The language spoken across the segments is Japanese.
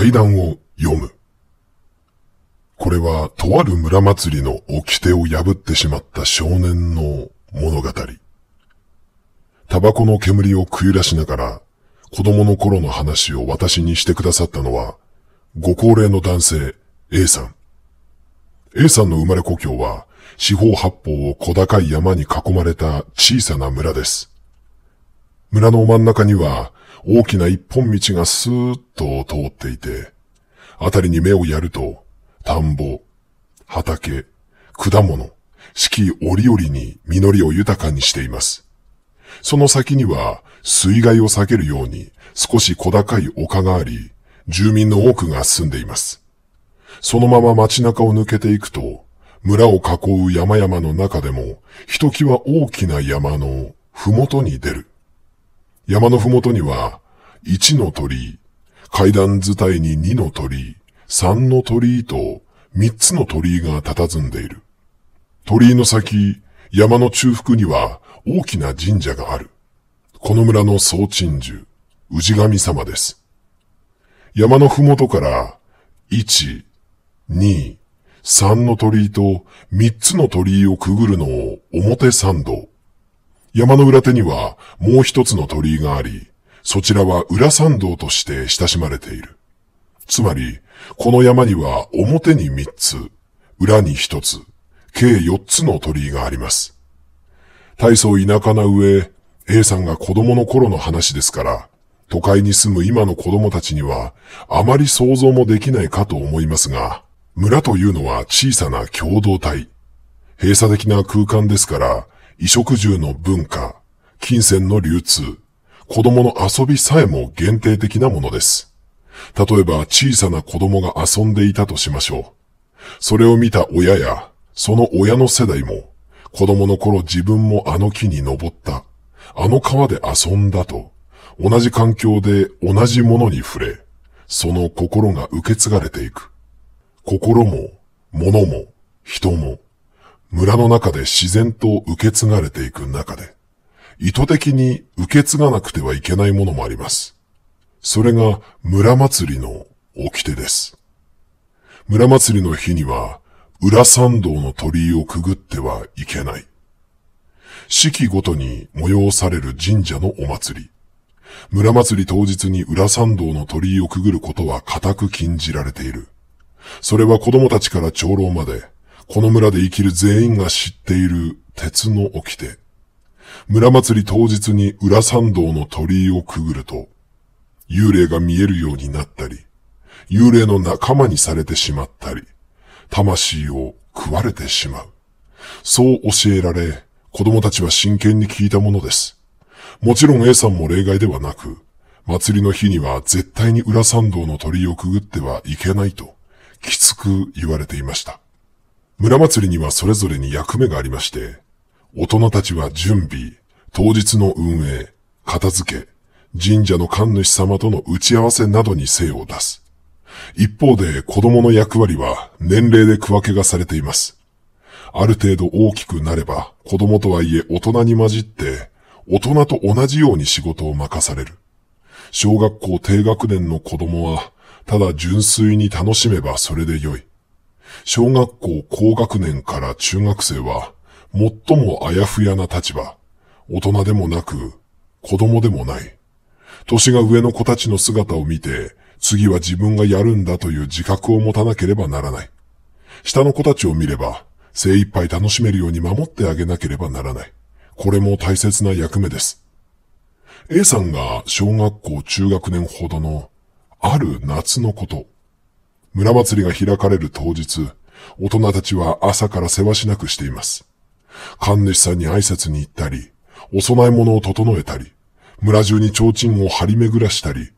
階段を読む。これは、とある村祭りの掟を破ってしまった少年の物語。タバコの煙を食い出しながら、子供の頃の話を私にしてくださったのは、ご高齢の男性、A さん。A さんの生まれ故郷は、四方八方を小高い山に囲まれた小さな村です。村の真ん中には大きな一本道がスーッと通っていて、あたりに目をやると、田んぼ、畑、果物、四季折々に実りを豊かにしています。その先には水害を避けるように少し小高い丘があり、住民の多くが住んでいます。そのまま街中を抜けていくと、村を囲う山々の中でも、ひときわ大きな山のふもとに出る。山のふもとには、1の鳥居、階段伝いに2の鳥居、3の鳥居と3つの鳥居が佇んでいる。鳥居の先、山の中腹には大きな神社がある。この村の総鎮守、氏神様です。山のふもとから、1、2、3の鳥居と3つの鳥居をくぐるのを表参道。山の裏手にはもう一つの鳥居があり、そちらは裏参道として親しまれている。つまり、この山には表に三つ、裏に一つ、計四つの鳥居があります。大層田舎な上、A さんが子供の頃の話ですから、都会に住む今の子供たちには、あまり想像もできないかと思いますが、村というのは小さな共同体。閉鎖的な空間ですから、衣食住の文化、金銭の流通、子供の遊びさえも限定的なものです。例えば小さな子供が遊んでいたとしましょう。それを見た親や、その親の世代も、子供の頃自分もあの木に登った、あの川で遊んだと、同じ環境で同じものに触れ、その心が受け継がれていく。心も、物も、人も、村の中で自然と受け継がれていく中で、意図的に受け継がなくてはいけないものもあります。それが村祭りの掟です。村祭りの日には、裏参道の鳥居をくぐってはいけない。四季ごとに催される神社のお祭り。村祭り当日に裏参道の鳥居をくぐることは固く禁じられている。それは子供たちから長老まで、この村で生きる全員が知っている鉄の掟。村祭り当日に裏参道の鳥居をくぐると、幽霊が見えるようになったり、幽霊の仲間にされてしまったり、魂を食われてしまう。そう教えられ、子供たちは真剣に聞いたものです。もちろん A さんも例外ではなく、祭りの日には絶対に裏参道の鳥居をくぐってはいけないと、きつく言われていました。村祭りにはそれぞれに役目がありまして、大人たちは準備、当日の運営、片付け、神社の神主様との打ち合わせなどに精を出す。一方で子供の役割は年齢で区分けがされています。ある程度大きくなれば子供とはいえ大人に混じって大人と同じように仕事を任される。小学校低学年の子供はただ純粋に楽しめばそれでよい。小学校高学年から中学生は、最もあやふやな立場。大人でもなく、子供でもない。年が上の子たちの姿を見て、次は自分がやるんだという自覚を持たなければならない。下の子たちを見れば、精一杯楽しめるように守ってあげなければならない。これも大切な役目です。A さんが小学校中学年ほどの、ある夏のこと、村祭りが開かれる当日、大人たちは朝から世話しなくしています。神主さんに挨拶に行ったり、お供え物を整えたり、村中に提灯を張り巡らしたり、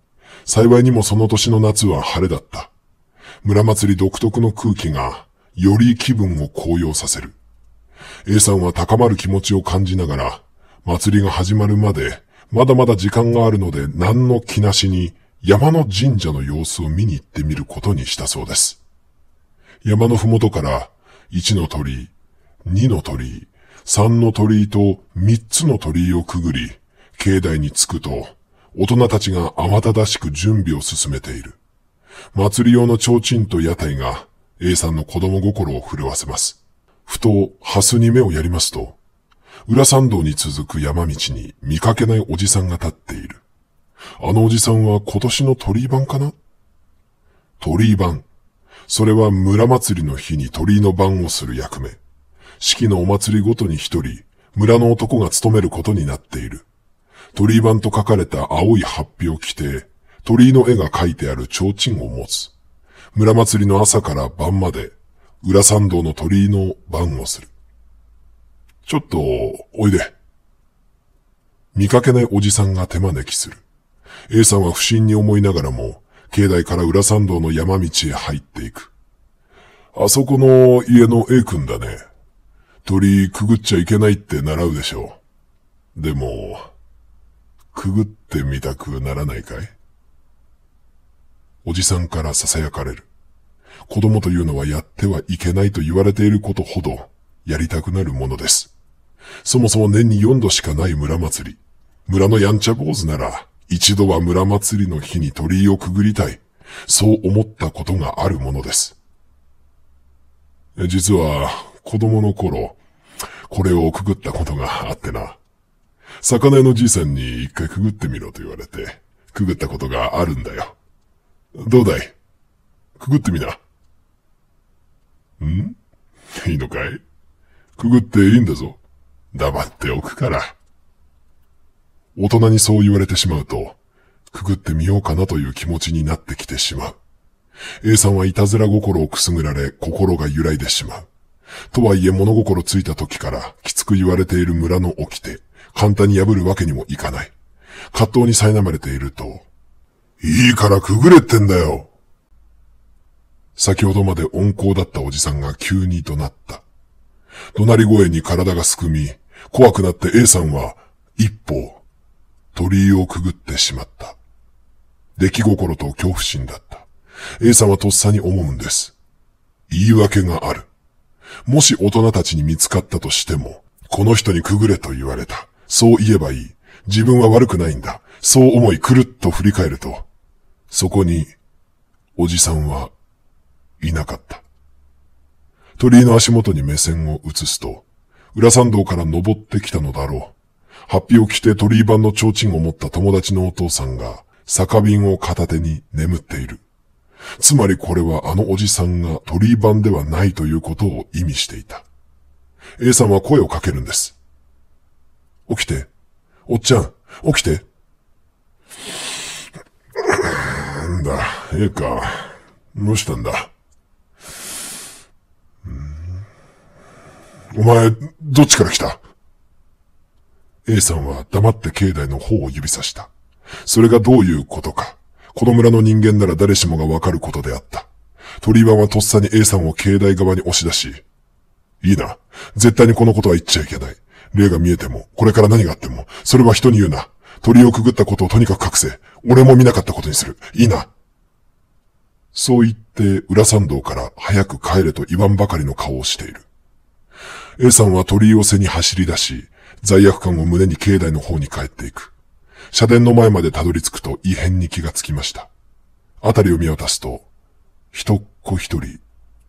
幸いにもその年の夏は晴れだった。村祭り独特の空気が、より気分を高揚させる。A さんは高まる気持ちを感じながら、祭りが始まるまで、まだまだ時間があるので何の気なしに山の神社の様子を見に行ってみることにしたそうです。山のふもとから1の鳥居、2の鳥居、3の鳥居と3つの鳥居をくぐり、境内に着くと、大人たちが慌ただしく準備を進めている。祭り用の提灯と屋台が A さんの子供心を震わせます。ふと、ハスに目をやりますと、裏参道に続く山道に見かけないおじさんが立っている。あのおじさんは今年の鳥居版かな鳥居版。それは村祭りの日に鳥居の番をする役目。式のお祭りごとに一人、村の男が務めることになっている。鳥居版と書かれた青い発表を着て、鳥居の絵が描いてある提灯を持つ。村祭りの朝から晩まで、裏参道の鳥居の番をする。ちょっと、おいで。見かけないおじさんが手招きする。A さんは不審に思いながらも、境内から裏参道の山道へ入っていく。あそこの家の A 君だね。鳥くぐっちゃいけないって習うでしょう。でも、くぐってみたくならないかいおじさんから囁かれる。子供というのはやってはいけないと言われていることほどやりたくなるものです。そもそも年に4度しかない村祭り。村のやんちゃ坊主なら一度は村祭りの日に鳥居をくぐりたい。そう思ったことがあるものです。実は、子供の頃、これをくぐったことがあってな。魚屋のじいさんに一回くぐってみろと言われて、くぐったことがあるんだよ。どうだいくぐってみな。んいいのかいくぐっていいんだぞ。黙っておくから。大人にそう言われてしまうと、くぐってみようかなという気持ちになってきてしまう。A さんはいたずら心をくすぐられ、心が揺らいでしまう。とはいえ物心ついた時からきつく言われている村の掟、簡単に破るわけにもいかない。葛藤に苛まれていると、いいからくぐれってんだよ先ほどまで温厚だったおじさんが急に怒鳴った。怒鳴り声に体がすくみ、怖くなって A さんは一歩鳥居をくぐってしまった。出来心と恐怖心だった。A さんはとっさに思うんです。言い訳がある。もし大人たちに見つかったとしても、この人にくぐれと言われた。そう言えばいい。自分は悪くないんだ。そう思いくるっと振り返ると、そこに、おじさんはいなかった。鳥居の足元に目線を移すと、裏参道から登ってきたのだろう。ハッピを着て鳥居版の提灯を持った友達のお父さんが、酒瓶を片手に眠っている。つまりこれはあのおじさんが鳥居版ではないということを意味していた。A さんは声をかけるんです。起きて。おっちゃん、起きて。なんだ、A か。どうしたんだ。お前、どっちから来た A さんは黙って境内の方を指さした。それがどういうことか。この村の人間なら誰しもがわかることであった。鳥居はとっさに A さんを境内側に押し出し、いいな。絶対にこのことは言っちゃいけない。霊が見えても、これから何があっても、それは人に言うな。鳥をくぐったことをとにかく隠せ。俺も見なかったことにする。いいな。そう言って、裏参道から早く帰れと言わんばかりの顔をしている。A さんは鳥居を背に走り出し、罪悪感を胸に境内の方に帰っていく。社殿の前までたどり着くと異変に気がつきました。辺りを見渡すと、人っ子一人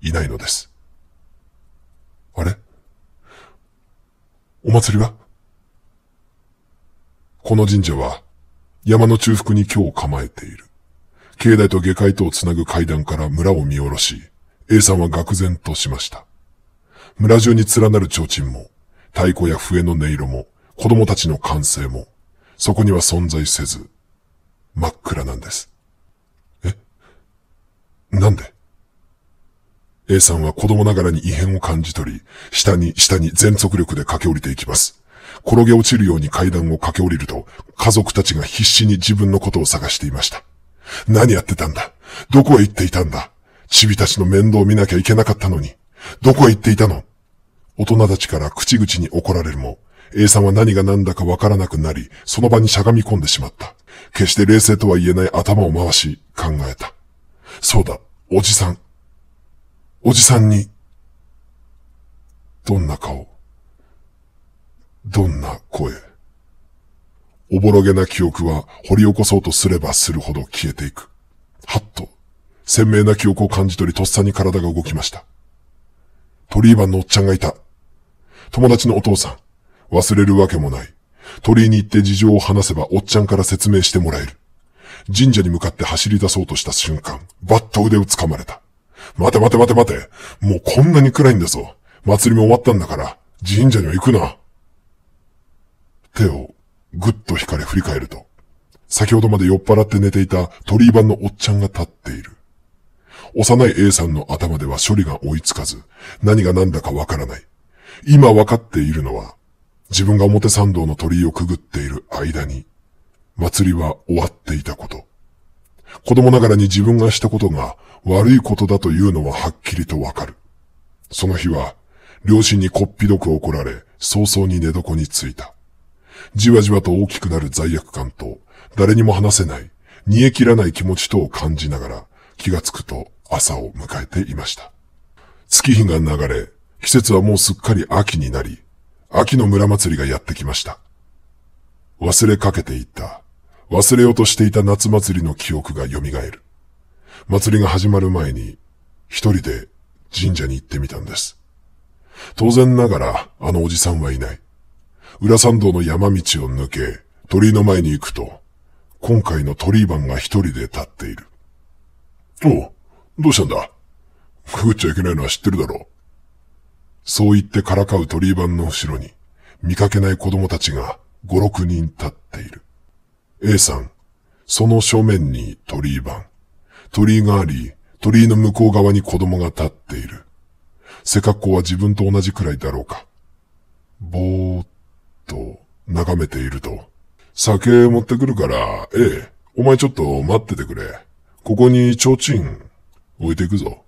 いないのです。あれお祭りはこの神社は山の中腹に今日構えている。境内と下界とをつなぐ階段から村を見下ろし、A さんは愕然としました。村中に連なる提灯も、太鼓や笛の音色も、子供たちの歓声も、そこには存在せず、真っ暗なんです。えなんで ?A さんは子供ながらに異変を感じ取り、下に下に全速力で駆け下りていきます。転げ落ちるように階段を駆け下りると、家族たちが必死に自分のことを探していました。何やってたんだどこへ行っていたんだチビたちの面倒を見なきゃいけなかったのに。どこへ行っていたの大人たちから口々に怒られるも、A さんは何が何だかわからなくなり、その場にしゃがみ込んでしまった。決して冷静とは言えない頭を回し、考えた。そうだ、おじさん。おじさんに、どんな顔、どんな声。おぼろげな記憶は掘り起こそうとすればするほど消えていく。はっと、鮮明な記憶を感じ取りとっさに体が動きました。トリーバンのおっちゃんがいた。友達のお父さん。忘れるわけもない。鳥居に行って事情を話せばおっちゃんから説明してもらえる。神社に向かって走り出そうとした瞬間、バッと腕を掴まれた。待て待て待て待て。もうこんなに暗いんだぞ。祭りも終わったんだから、神社には行くな。手をぐっと引かれ振り返ると、先ほどまで酔っ払って寝ていた鳥居版のおっちゃんが立っている。幼い A さんの頭では処理が追いつかず、何が何だかわからない。今分かっているのは、自分が表参道の鳥居をくぐっている間に、祭りは終わっていたこと。子供ながらに自分がしたことが悪いことだというのははっきりとわかる。その日は、両親にこっぴどく怒られ、早々に寝床に着いた。じわじわと大きくなる罪悪感と、誰にも話せない、煮え切らない気持ちとを感じながら、気がつくと朝を迎えていました。月日が流れ、季節はもうすっかり秋になり、秋の村祭りがやってきました。忘れかけていた、忘れようとしていた夏祭りの記憶が蘇る。祭りが始まる前に、一人で神社に行ってみたんです。当然ながら、あのおじさんはいない。裏参道の山道を抜け、鳥居の前に行くと、今回の鳥居番が一人で立っている。おう、どうしたんだくぐっちゃいけないのは知ってるだろう。そう言ってからかう鳥居板の後ろに、見かけない子供たちが五六人立っている。A さん、その正面に鳥居板。鳥居があり、鳥居の向こう側に子供が立っている。背格好は自分と同じくらいだろうか。ぼーっと眺めていると、酒持ってくるから、ええ、お前ちょっと待っててくれ。ここに提灯置いていくぞ。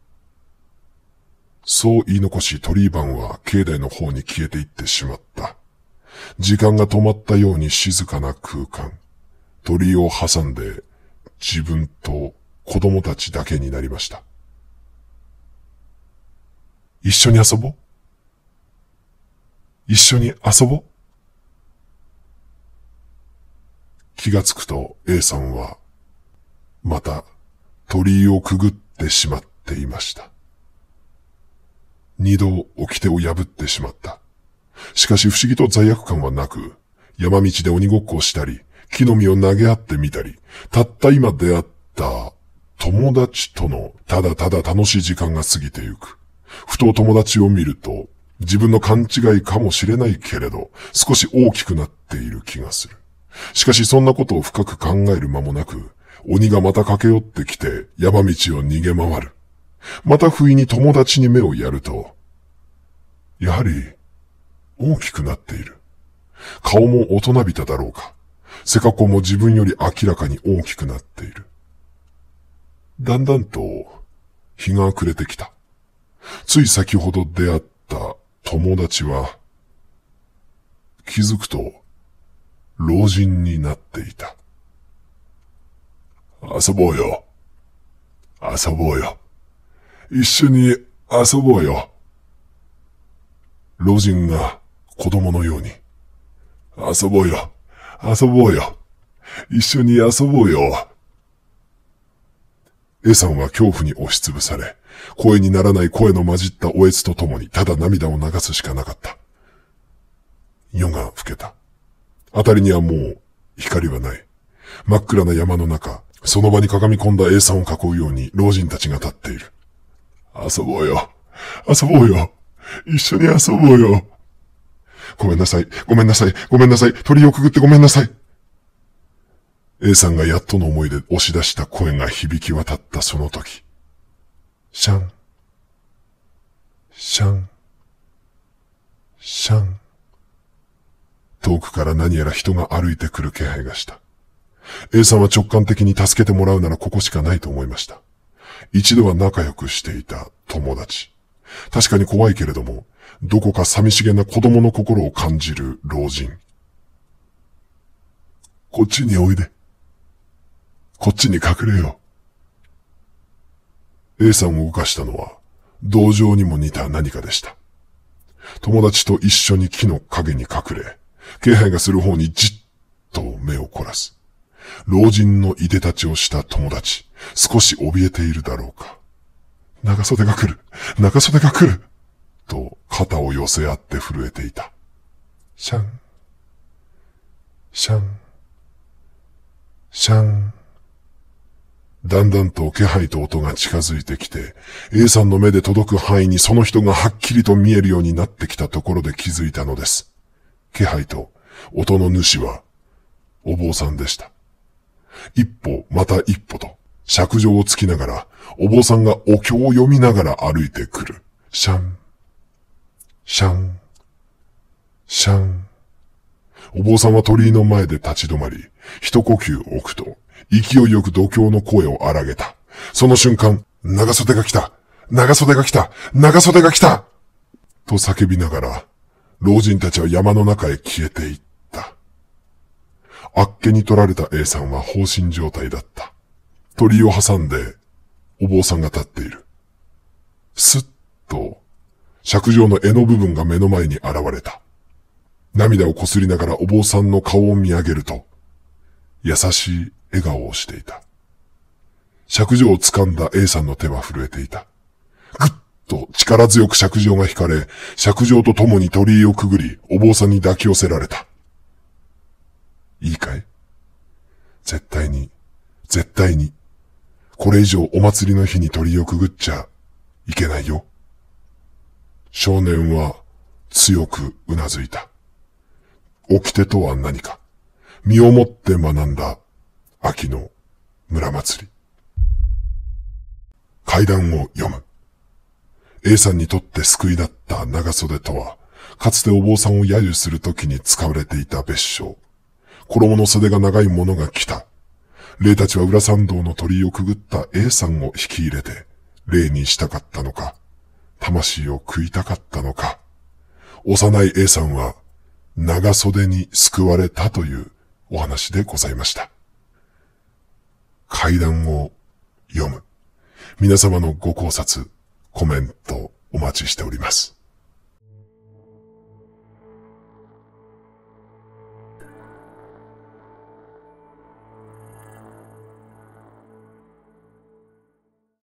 そう言い残しトリーバンは境内の方に消えていってしまった。時間が止まったように静かな空間。鳥居を挟んで自分と子供たちだけになりました。一緒に遊ぼう一緒に遊ぼう気がつくと A さんはまた鳥居をくぐってしまっていました。二度掟を破ってしまった。しかし不思議と罪悪感はなく、山道で鬼ごっこをしたり、木の実を投げ合ってみたり、たった今出会った友達とのただただ楽しい時間が過ぎてゆく。ふと友達を見ると、自分の勘違いかもしれないけれど、少し大きくなっている気がする。しかしそんなことを深く考える間もなく、鬼がまた駆け寄ってきて山道を逃げ回る。また不意に友達に目をやると、やはり、大きくなっている。顔も大人びただろうか。背格好も自分より明らかに大きくなっている。だんだんと、日が暮れてきた。つい先ほど出会った友達は、気づくと、老人になっていた。遊ぼうよ。遊ぼうよ。一緒に遊ぼうよ。老人が子供のように。遊ぼうよ。遊ぼうよ。一緒に遊ぼうよ。A さんは恐怖に押しつぶされ、声にならない声の混じったおえつとともにただ涙を流すしかなかった。夜が更けた。あたりにはもう光はない。真っ暗な山の中、その場にかがみ込んだ A さんを囲うように老人たちが立っている。遊ぼうよ。遊ぼうよ。一緒に遊ぼうよ。ごめんなさい。ごめんなさい。ごめんなさい。鳥をくぐってごめんなさい。A さんがやっとの思いで押し出した声が響き渡ったその時。シャン。シャン。シャン。遠くから何やら人が歩いてくる気配がした。A さんは直感的に助けてもらうならここしかないと思いました。一度は仲良くしていた友達。確かに怖いけれども、どこか寂しげな子供の心を感じる老人。こっちにおいで。こっちに隠れよう。A さんを動かしたのは、同情にも似た何かでした。友達と一緒に木の陰に隠れ、気配がする方にじっと目を凝らす。老人のいでたちをした友達、少し怯えているだろうか。長袖が来る長袖が来ると肩を寄せ合って震えていた。シャン、シャン、シャン。だんだんと気配と音が近づいてきて、A さんの目で届く範囲にその人がはっきりと見えるようになってきたところで気づいたのです。気配と音の主は、お坊さんでした。一歩、また一歩と、尺状をつきながら、お坊さんがお経を読みながら歩いてくる。シャン、シャン、シャン。お坊さんは鳥居の前で立ち止まり、一呼吸置くと、勢いよく度胸の声を荒げた。その瞬間、長袖が来た長袖が来た長袖が来たと叫びながら、老人たちは山の中へ消えていった。あっけに取られた A さんは放心状態だった。鳥を挟んで、お坊さんが立っている。すっと、尺状の柄の部分が目の前に現れた。涙をこすりながらお坊さんの顔を見上げると、優しい笑顔をしていた。尺状を掴んだ A さんの手は震えていた。ぐっと力強く尺状が引かれ、尺状と共に鳥居をくぐり、お坊さんに抱き寄せられた。絶対に、絶対に、これ以上お祭りの日に鳥をくぐっちゃいけないよ。少年は強く頷いた。掟とは何か、身をもって学んだ秋の村祭り。階段を読む。A さんにとって救いだった長袖とは、かつてお坊さんを揶揄するときに使われていた別称。衣の袖が長い者が来た。霊たちは裏参道の鳥居をくぐった A さんを引き入れて、霊にしたかったのか、魂を食いたかったのか。幼い A さんは、長袖に救われたというお話でございました。階段を読む。皆様のご考察、コメントお待ちしております。